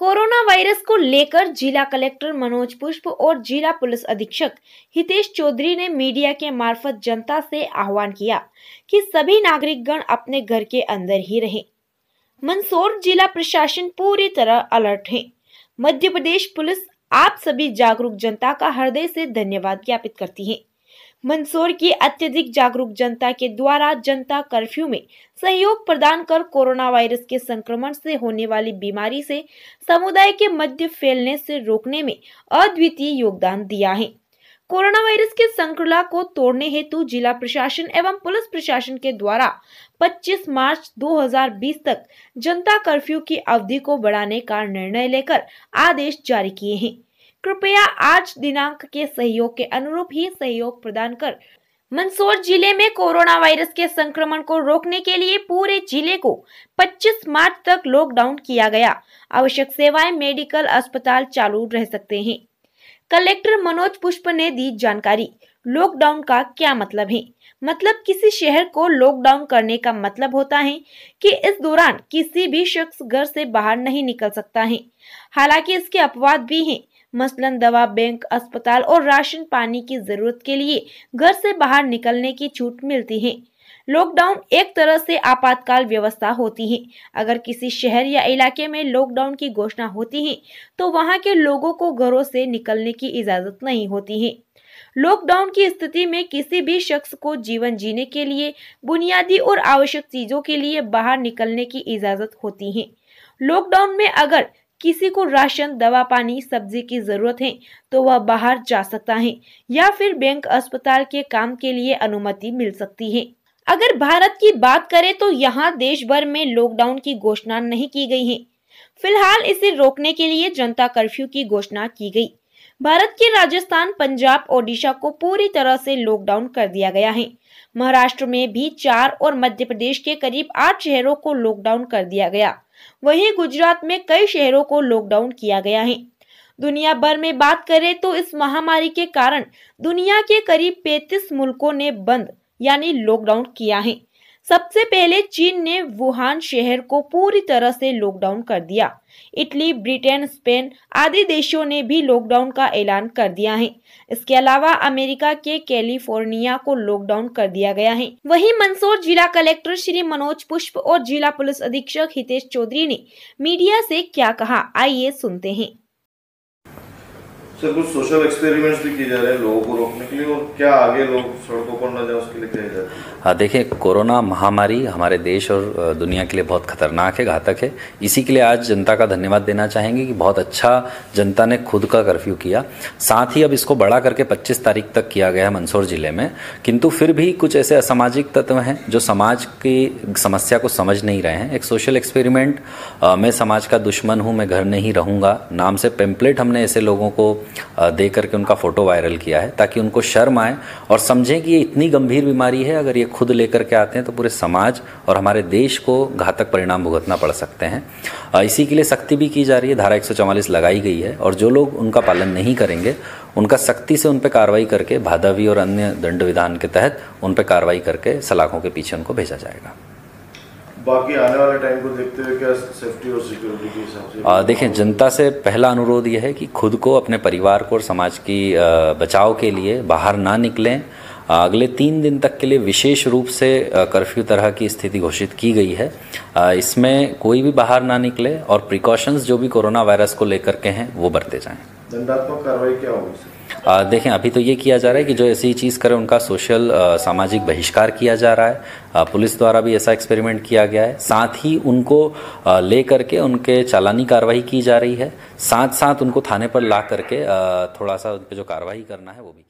corona virus को लेकर जिला कलेक्टर मनोज पुष्प और जिला पुलिस अधीक्षक हितेश चौधरी ने मीडिया के मार्फत जनता से आह्वान किया कि सभी नागरिकगण अपने घर के अंदर ही रहें मंदसौर जिला प्रशासन पूरी तरह अलर्ट है मध्य प्रदेश पुलिस आप सभी जागरूक जनता का हृदय से धन्यवाद ज्ञापित करती है मंदसौर की अत्यधिक जागरूक जनता के द्वारा जनता कर्फ्यू में सहयोग प्रदान कर कोरोना वायरस के संक्रमण से होने वाली बीमारी से समुदाय के मध्य फैलने से रोकने में अद्वितीय योगदान दिया है कोरोना वायरस के संक्रला को तोड़ने हेतु जिला प्रशासन एवं पुलिस प्रशासन के द्वारा 25 मार्च 2020 तक जनता कर्फ्यू की अवधि को बढ़ाने का निर्णय लेकर आदेश जारी किए हैं कृपया आज दिनांक के सहयोग के अनुरूप ही सहयोग प्रदान कर मंदसौर जिले में कोरोना वायरस के संक्रमण को रोकने के लिए पूरे जिले को 25 मार्च तक लॉकडाउन किया गया आवश्यक सेवाएं मेडिकल अस्पताल चालू रह सकते हैं कलेक्टर मनोज पुष्प ने दी जानकारी लॉकडाउन का क्या मतलब है मतलब किसी शहर को लॉकडाउन करने का मतलब होता है कि इस दौरान किसी भी शख्स घर से बाहर नहीं निकल सकता है हालांकि इसके अपवाद भी हैं मसलन दवा बैंक अस्पताल और राशन पानी की जरूरत के लिए घर से बाहर निकलने की छूट मिलती है लॉकडाउन एक तरह से आपातकाल व्यवस्था होती है अगर किसी शहर या इलाके में लॉकडाउन की घोषणा होती है तो वहाँ के लोगों को घरों से निकलने की इजाज़त नहीं होती है लॉकडाउन की स्थिति में किसी भी शख्स को जीवन जीने के लिए बुनियादी और आवश्यक चीज़ों के लिए बाहर निकलने की इजाज़त होती है लॉकडाउन में अगर किसी को राशन दवा पानी सब्जी की जरूरत है तो वह बाहर जा सकता है या फिर बैंक अस्पताल के काम के लिए अनुमति मिल सकती है अगर भारत की बात करें तो यहाँ देश भर में लॉकडाउन की घोषणा नहीं की गई है फिलहाल इसे रोकने के लिए जनता कर्फ्यू की घोषणा की गई भारत के राजस्थान पंजाब ओडिशा को पूरी तरह से लॉकडाउन कर दिया गया है महाराष्ट्र में भी चार और मध्य प्रदेश के करीब आठ शहरों को लॉकडाउन कर दिया गया वहीं गुजरात में कई शहरों को लॉकडाउन किया गया है दुनिया भर में बात करें तो इस महामारी के कारण दुनिया के करीब 35 मुल्कों ने बंद यानी लॉकडाउन किया है सबसे पहले चीन ने वुहान शहर को पूरी तरह से लॉकडाउन कर दिया इटली ब्रिटेन स्पेन आदि देशों ने भी लॉकडाउन का ऐलान कर दिया है इसके अलावा अमेरिका के कैलिफोर्निया को लॉकडाउन कर दिया गया है वहीं मंदसौर जिला कलेक्टर श्री मनोज पुष्प और जिला पुलिस अधीक्षक हितेश चौधरी ने मीडिया से क्या कहा आइए सुनते हैं सर कुछ सोशल एक्सपेरिमेंट्स भी किए जा रहे हैं लोगों को रोकने के लिए और क्या आगे लोग सड़कों पर ना जाए उसके लिए किया जा रहा है हाँ देखिए कोरोना महामारी हमारे देश और दुनिया के लिए बहुत खतरनाक है घातक है इसी के लिए आज जनता का धन्यवाद देना चाहेंगे कि बहुत अच्छा जनता ने खुद का कर्फ्यू किया साथ ही अब इसको बड़ा करके 25 तारीख तक किया गया है मंदसौर जिले में किंतु फिर भी कुछ ऐसे असामाजिक तत्व हैं जो समाज की समस्या को समझ नहीं रहे हैं एक सोशल एक्सपेरिमेंट मैं समाज का दुश्मन हूँ मैं घर नहीं रहूँगा नाम से पेम्पलेट हमने ऐसे लोगों को दे करके उनका फ़ोटो वायरल किया है ताकि उनको शर्म आए और समझें कि ये इतनी गंभीर बीमारी है अगर ये खुद लेकर के आते हैं तो पूरे समाज और हमारे देश को घातक परिणाम भुगतना पड़ सकते हैं इसी के लिए सख्ती भी की जा रही है धारा एक लगाई गई है और जो लोग उनका पालन नहीं करेंगे उनका सख्ती से उन पर कार्रवाई करके भादावी और अन्य दंड विधान के तहत उन पर कार्रवाई करके सलाखों के पीछे उनको भेजा जाएगा बाकी आने वाले टाइम को देखते हुए क्या सेफ्टी और सिक्योरिटी के हिसाब से देखिए जनता से पहला अनुरोध यह है कि खुद को अपने परिवार को और समाज की बचाव के लिए बाहर ना निकलें अगले तीन दिन तक के लिए विशेष रूप से कर्फ्यू तरह की स्थिति घोषित की गई है इसमें कोई भी बाहर ना निकले और प्रिकॉशंस जो भी कोरोना वायरस को लेकर के हैं वो बरते जाएं दंडात्मक कार्रवाई क्या होगी देखें अभी तो ये किया जा रहा है कि जो ऐसी चीज़ करें उनका सोशल सामाजिक बहिष्कार किया जा रहा है आ, पुलिस द्वारा भी ऐसा एक्सपेरिमेंट किया गया है साथ ही उनको ले करके उनके चालानी कार्रवाई की जा रही है साथ साथ उनको थाने पर ला करके थोड़ा सा उन पर जो कार्रवाई करना है वो भी